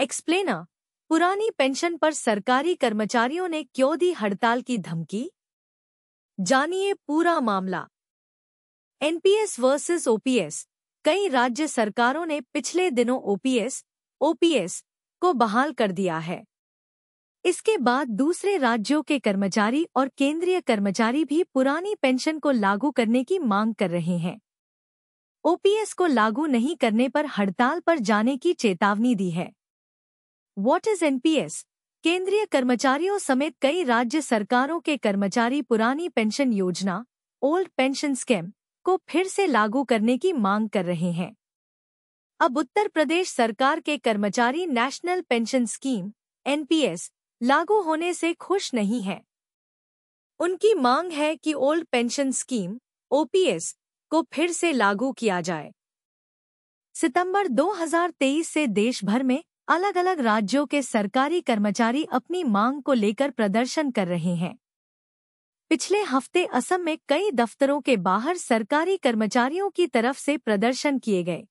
Explainer पुरानी pension पर सरकारी कर्मचारियों ने क्यों दी हड़ताल की धमकी जानिए पूरा मामला एनपीएस वर्सेस ओपीएस कई राज्य सरकारों ने पिछले दिनों ओपीएस ओपीएस को बहाल कर दिया है इसके बाद दूसरे राज्यों के कर्मचारी और केंद्रीय कर्मचारी भी पुरानी पेंशन को लागू करने की मांग कर रहे हैं ओपीएस को लागू नहीं करने पर हड़ताल पर जाने की चेतावनी दी है व्हाट इज एनपीएस केंद्रीय कर्मचारियों समेत कई राज्य सरकारों के कर्मचारी पुरानी पेंशन योजना ओल्ड पेंशन स्कीम को फिर से लागू करने की मांग कर रहे हैं अब उत्तर प्रदेश सरकार के कर्मचारी नेशनल पेंशन स्कीम एनपीएस लागू होने से खुश नहीं हैं। उनकी मांग है कि ओल्ड पेंशन स्कीम ओपीएस को फिर से लागू किया जाए सितंबर 2023 से देश भर में अलग अलग राज्यों के सरकारी कर्मचारी अपनी मांग को लेकर प्रदर्शन कर रहे हैं पिछले हफ्ते असम में कई दफ्तरों के बाहर सरकारी कर्मचारियों की तरफ से प्रदर्शन किए गए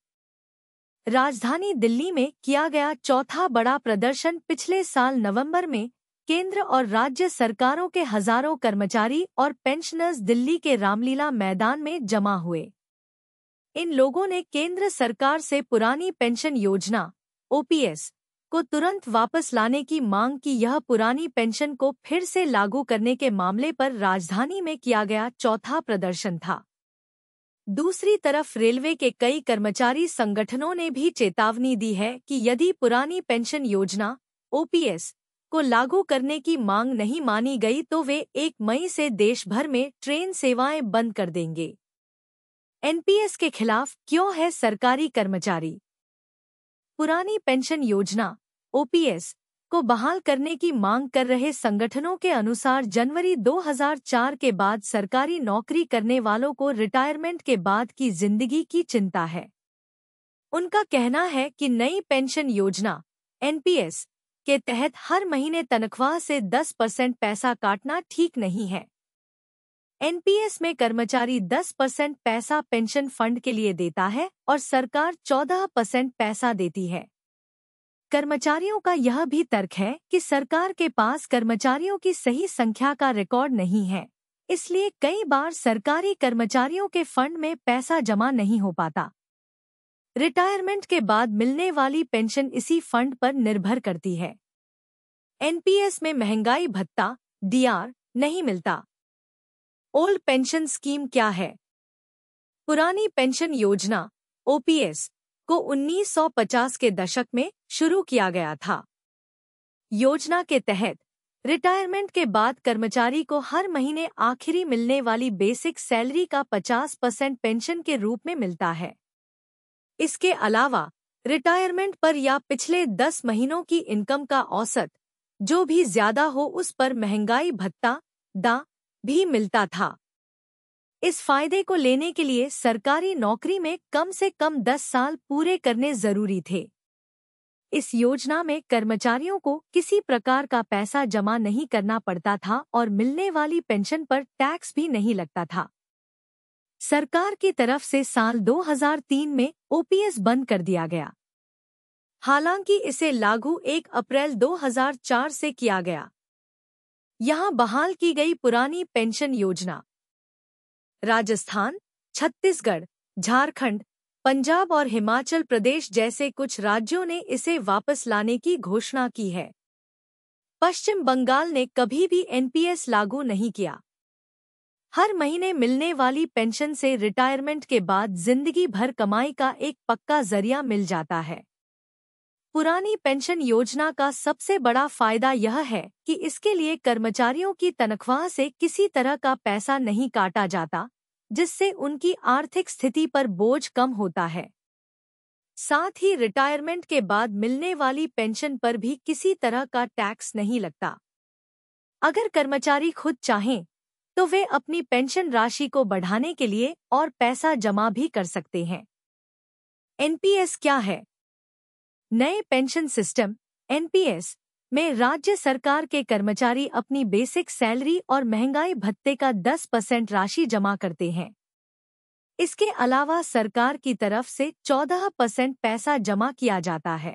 राजधानी दिल्ली में किया गया चौथा बड़ा प्रदर्शन पिछले साल नवंबर में केंद्र और राज्य सरकारों के हजारों कर्मचारी और पेंशनर्स दिल्ली के रामलीला मैदान में जमा हुए इन लोगों ने केंद्र सरकार से पुरानी पेंशन योजना ओपीएस को तुरंत वापस लाने की मांग की यह पुरानी पेंशन को फिर से लागू करने के मामले पर राजधानी में किया गया चौथा प्रदर्शन था दूसरी तरफ रेलवे के कई कर्मचारी संगठनों ने भी चेतावनी दी है कि यदि पुरानी पेंशन योजना ओपीएस को लागू करने की मांग नहीं मानी गई तो वे एक मई से देश भर में ट्रेन सेवाएं बंद कर देंगे एनपीएस के खिलाफ क्यों है सरकारी कर्मचारी पुरानी पेंशन योजना ओपीएस को बहाल करने की मांग कर रहे संगठनों के अनुसार जनवरी 2004 के बाद सरकारी नौकरी करने वालों को रिटायरमेंट के बाद की जिंदगी की चिंता है उनका कहना है कि नई पेंशन योजना एनपीएस के तहत हर महीने तनख्वाह से 10 परसेंट पैसा काटना ठीक नहीं है एनपीएस में कर्मचारी 10 परसेंट पैसा पेंशन फंड के लिए देता है और सरकार 14 परसेंट पैसा देती है कर्मचारियों का यह भी तर्क है कि सरकार के पास कर्मचारियों की सही संख्या का रिकॉर्ड नहीं है इसलिए कई बार सरकारी कर्मचारियों के फंड में पैसा जमा नहीं हो पाता रिटायरमेंट के बाद मिलने वाली पेंशन इसी फंड पर निर्भर करती है एनपीएस में महंगाई भत्ता डीआर नहीं मिलता ओल्ड पेंशन स्कीम क्या है पुरानी पेंशन योजना ओपीएस को 1950 के दशक में शुरू किया गया था योजना के तहत रिटायरमेंट के बाद कर्मचारी को हर महीने आखिरी मिलने वाली बेसिक सैलरी का 50 परसेंट पेंशन के रूप में मिलता है इसके अलावा रिटायरमेंट पर या पिछले 10 महीनों की इनकम का औसत जो भी ज्यादा हो उस पर महंगाई भत्ता दा भी मिलता था इस फायदे को लेने के लिए सरकारी नौकरी में कम से कम 10 साल पूरे करने जरूरी थे इस योजना में कर्मचारियों को किसी प्रकार का पैसा जमा नहीं करना पड़ता था और मिलने वाली पेंशन पर टैक्स भी नहीं लगता था सरकार की तरफ से साल 2003 में ओपीएस बंद कर दिया गया हालांकि इसे लागू 1 अप्रैल 2004 से किया गया यहां बहाल की गई पुरानी पेंशन योजना राजस्थान छत्तीसगढ़ झारखंड पंजाब और हिमाचल प्रदेश जैसे कुछ राज्यों ने इसे वापस लाने की घोषणा की है पश्चिम बंगाल ने कभी भी एनपीएस लागू नहीं किया हर महीने मिलने वाली पेंशन से रिटायरमेंट के बाद जिंदगी भर कमाई का एक पक्का जरिया मिल जाता है पुरानी पेंशन योजना का सबसे बड़ा फायदा यह है कि इसके लिए कर्मचारियों की तनख्वाह से किसी तरह का पैसा नहीं काटा जाता जिससे उनकी आर्थिक स्थिति पर बोझ कम होता है साथ ही रिटायरमेंट के बाद मिलने वाली पेंशन पर भी किसी तरह का टैक्स नहीं लगता अगर कर्मचारी खुद चाहें तो वे अपनी पेंशन राशि को बढ़ाने के लिए और पैसा जमा भी कर सकते हैं एनपीएस क्या है नए पेंशन सिस्टम एनपीएस में राज्य सरकार के कर्मचारी अपनी बेसिक सैलरी और महंगाई भत्ते का 10 परसेंट राशि जमा करते हैं इसके अलावा सरकार की तरफ से 14 परसेंट पैसा जमा किया जाता है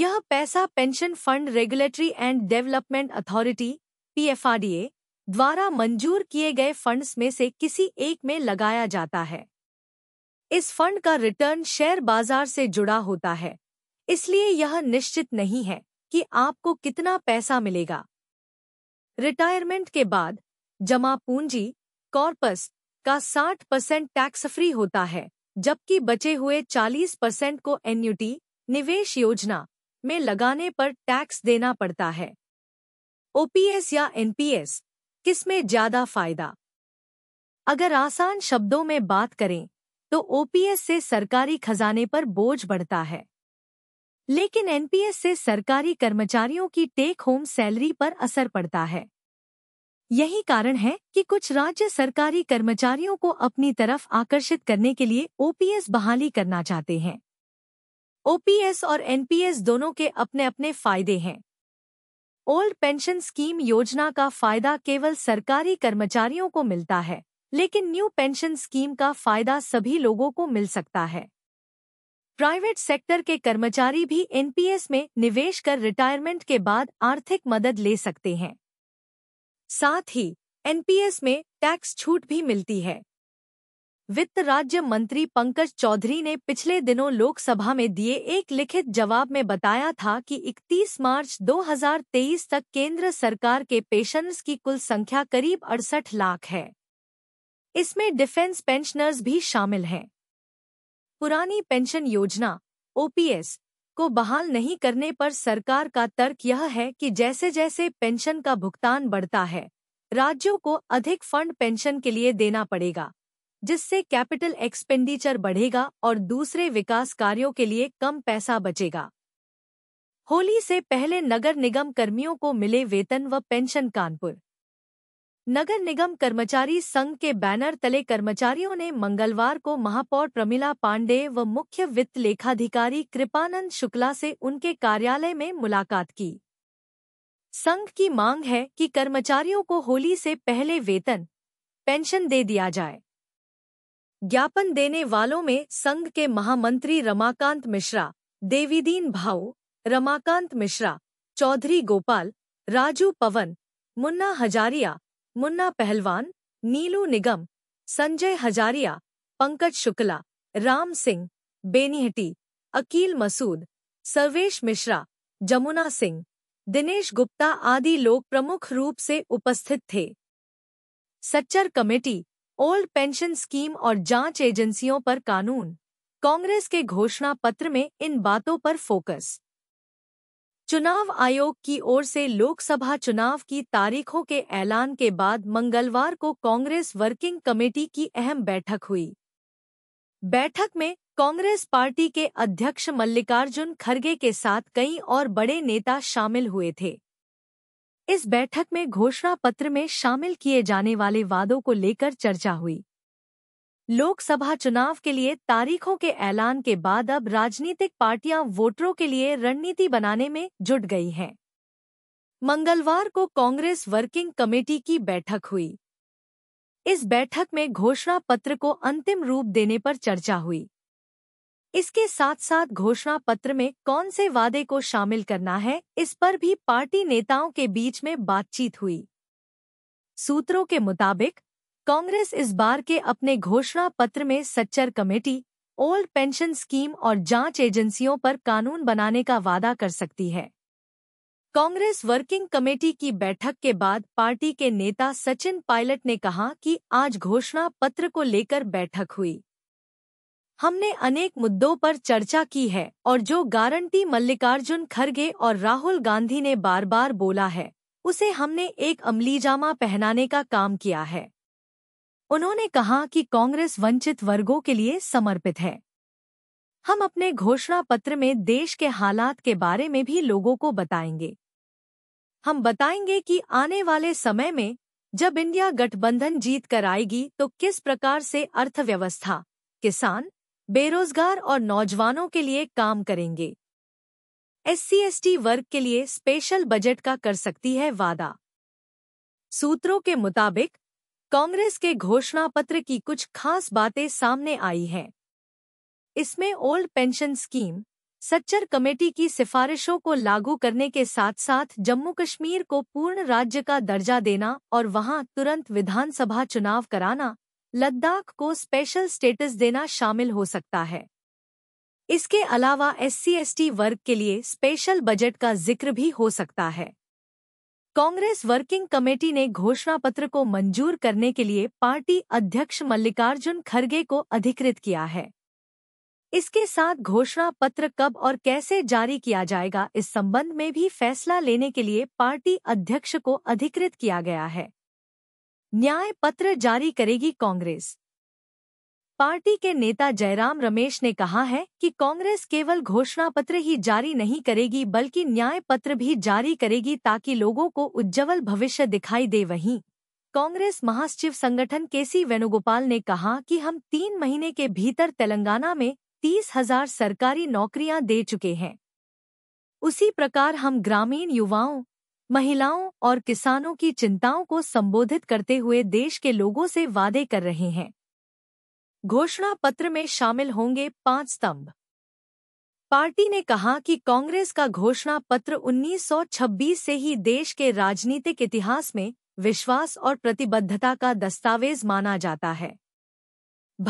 यह पैसा pension fund regulatory and development authority PFRDA द्वारा मंजूर किए गए फंड्स में से किसी एक में लगाया जाता है इस फंड का रिटर्न शेयर बाजार से जुड़ा होता है इसलिए यह निश्चित नहीं है कि आपको कितना पैसा मिलेगा रिटायरमेंट के बाद जमा पूंजी कॉर्पस का 60 परसेंट टैक्स फ्री होता है जबकि बचे हुए 40 परसेंट को एन्यूटी निवेश योजना में लगाने पर टैक्स देना पड़ता है ओपीएस या एनपीएस किस में ज्यादा फायदा अगर आसान शब्दों में बात करें तो ओपीएस से सरकारी खजाने पर बोझ बढ़ता है लेकिन एनपीएस से सरकारी कर्मचारियों की टेक होम सैलरी पर असर पड़ता है यही कारण है कि कुछ राज्य सरकारी कर्मचारियों को अपनी तरफ आकर्षित करने के लिए ओपीएस बहाली करना चाहते हैं ओपीएस और एनपीएस दोनों के अपने अपने फायदे हैं ओल्ड पेंशन स्कीम योजना का फायदा केवल सरकारी कर्मचारियों को मिलता है लेकिन न्यू पेंशन स्कीम का फायदा सभी लोगों को मिल सकता है प्राइवेट सेक्टर के कर्मचारी भी एनपीएस में निवेश कर रिटायरमेंट के बाद आर्थिक मदद ले सकते हैं साथ ही एनपीएस में टैक्स छूट भी मिलती है वित्त राज्य मंत्री पंकज चौधरी ने पिछले दिनों लोकसभा में दिए एक लिखित जवाब में बताया था कि 31 मार्च 2023 तक केंद्र सरकार के पेशनर्स की कुल संख्या करीब अड़सठ लाख है इसमें डिफेंस पेंशनर्स भी शामिल हैं पुरानी पेंशन योजना ओपीएस को बहाल नहीं करने पर सरकार का तर्क यह है कि जैसे जैसे पेंशन का भुगतान बढ़ता है राज्यों को अधिक फंड पेंशन के लिए देना पड़ेगा जिससे कैपिटल एक्सपेंडिचर बढ़ेगा और दूसरे विकास कार्यों के लिए कम पैसा बचेगा होली से पहले नगर निगम कर्मियों को मिले वेतन व पेंशन कानपुर नगर निगम कर्मचारी संघ के बैनर तले कर्मचारियों ने मंगलवार को महापौर प्रमिला पांडे व मुख्य वित्त लेखाधिकारी कृपानंद शुक्ला से उनके कार्यालय में मुलाकात की संघ की मांग है कि कर्मचारियों को होली से पहले वेतन पेंशन दे दिया जाए ज्ञापन देने वालों में संघ के महामंत्री रमाकांत मिश्रा देवीदीन भाऊ रमाकांत मिश्रा चौधरी गोपाल राजू पवन मुन्ना हजारिया मुन्ना पहलवान नीलू निगम संजय हजारिया पंकज शुक्ला राम सिंह बेनीहटी अकील मसूद सर्वेश मिश्रा जमुना सिंह दिनेश गुप्ता आदि लोग प्रमुख रूप से उपस्थित थे Sachar committee old pension scheme और जांच एजेंसियों पर कानून कांग्रेस के घोषणा पत्र में इन बातों पर फोकस चुनाव आयोग की ओर से लोकसभा चुनाव की तारीखों के ऐलान के बाद मंगलवार को कांग्रेस वर्किंग कमेटी की अहम बैठक हुई बैठक में कांग्रेस पार्टी के अध्यक्ष मल्लिकार्जुन खड़गे के साथ कई और बड़े नेता शामिल हुए थे इस बैठक में घोषणा पत्र में शामिल किए जाने वाले वादों को लेकर चर्चा हुई लोकसभा चुनाव के लिए तारीखों के ऐलान के बाद अब राजनीतिक पार्टियां वोटरों के लिए रणनीति बनाने में जुट गई हैं मंगलवार को कांग्रेस वर्किंग कमेटी की बैठक हुई इस बैठक में घोषणा पत्र को अंतिम रूप देने पर चर्चा हुई इसके साथ साथ घोषणा पत्र में कौन से वादे को शामिल करना है इस पर भी पार्टी नेताओं के बीच में बातचीत हुई सूत्रों के मुताबिक कांग्रेस इस बार के अपने घोषणा पत्र में Sachar committee old pension scheme और जांच एजेंसियों पर कानून बनाने का वादा कर सकती है कांग्रेस वर्किंग कमेटी की बैठक के बाद पार्टी के नेता सचिन पायलट ने कहा कि आज घोषणा पत्र को लेकर बैठक हुई हमने अनेक मुद्दों पर चर्चा की है और जो गारंटी मल्लिकार्जुन खड़गे और राहुल गांधी ने बार बार बोला है उसे हमने एक अमलीजामा पहनाने का काम किया है उन्होंने कहा कि कांग्रेस वंचित वर्गों के लिए समर्पित है हम अपने घोषणा पत्र में देश के हालात के बारे में भी लोगों को बताएंगे हम बताएंगे कि आने वाले समय में जब इंडिया गठबंधन जीत कर आएगी तो किस प्रकार से अर्थव्यवस्था किसान बेरोजगार और नौजवानों के लिए काम करेंगे एससीएसटी वर्ग के लिए स्पेशल बजट का कर सकती है वादा सूत्रों के मुताबिक कांग्रेस के घोषणा पत्र की कुछ खास बातें सामने आई हैं इसमें old pension scheme Sachar committee की सिफारिशों को लागू करने के साथ साथ जम्मू कश्मीर को पूर्ण राज्य का दर्जा देना और वहां तुरंत विधानसभा चुनाव कराना लद्दाख को स्पेशल स्टेटस देना शामिल हो सकता है इसके अलावा एस सी वर्ग के लिए स्पेशल बजट का जिक्र भी हो सकता है कांग्रेस वर्किंग कमेटी ने घोषणा पत्र को मंजूर करने के लिए पार्टी अध्यक्ष मल्लिकार्जुन खड़गे को अधिकृत किया है इसके साथ घोषणा पत्र कब और कैसे जारी किया जाएगा इस संबंध में भी फैसला लेने के लिए पार्टी अध्यक्ष को अधिकृत किया गया है न्याय पत्र जारी करेगी कांग्रेस पार्टी के नेता जयराम रमेश ने कहा है कि कांग्रेस केवल घोषणा पत्र ही जारी नहीं करेगी बल्कि न्याय पत्र भी जारी करेगी ताकि लोगों को उज्जवल भविष्य दिखाई दे वहीं कांग्रेस महासचिव संगठन केसी वेणुगोपाल ने कहा कि हम तीन महीने के भीतर तेलंगाना में तीस हजार सरकारी नौकरियां दे चुके हैं उसी प्रकार हम ग्रामीण युवाओं महिलाओं और किसानों की चिंताओं को संबोधित करते हुए देश के लोगों से वादे कर रहे हैं घोषणा पत्र में शामिल होंगे पांच स्तंभ पार्टी ने कहा कि कांग्रेस का घोषणा पत्र 1926 से ही देश के राजनीतिक इतिहास में विश्वास और प्रतिबद्धता का दस्तावेज माना जाता है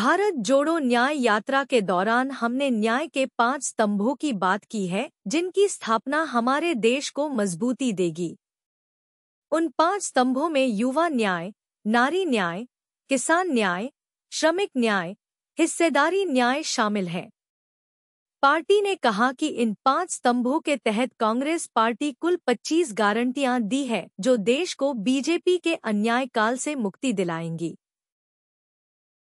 भारत जोड़ो न्याय यात्रा के दौरान हमने न्याय के पांच स्तंभों की बात की है जिनकी स्थापना हमारे देश को मजबूती देगी उन पांच स्तंभों में युवा न्याय नारी न्याय किसान न्याय श्रमिक न्याय हिस्सेदारी न्याय शामिल है पार्टी ने कहा कि इन पांच स्तंभों के तहत कांग्रेस पार्टी कुल 25 गारंटियां दी है जो देश को बीजेपी के अन्याय काल से मुक्ति दिलाएंगी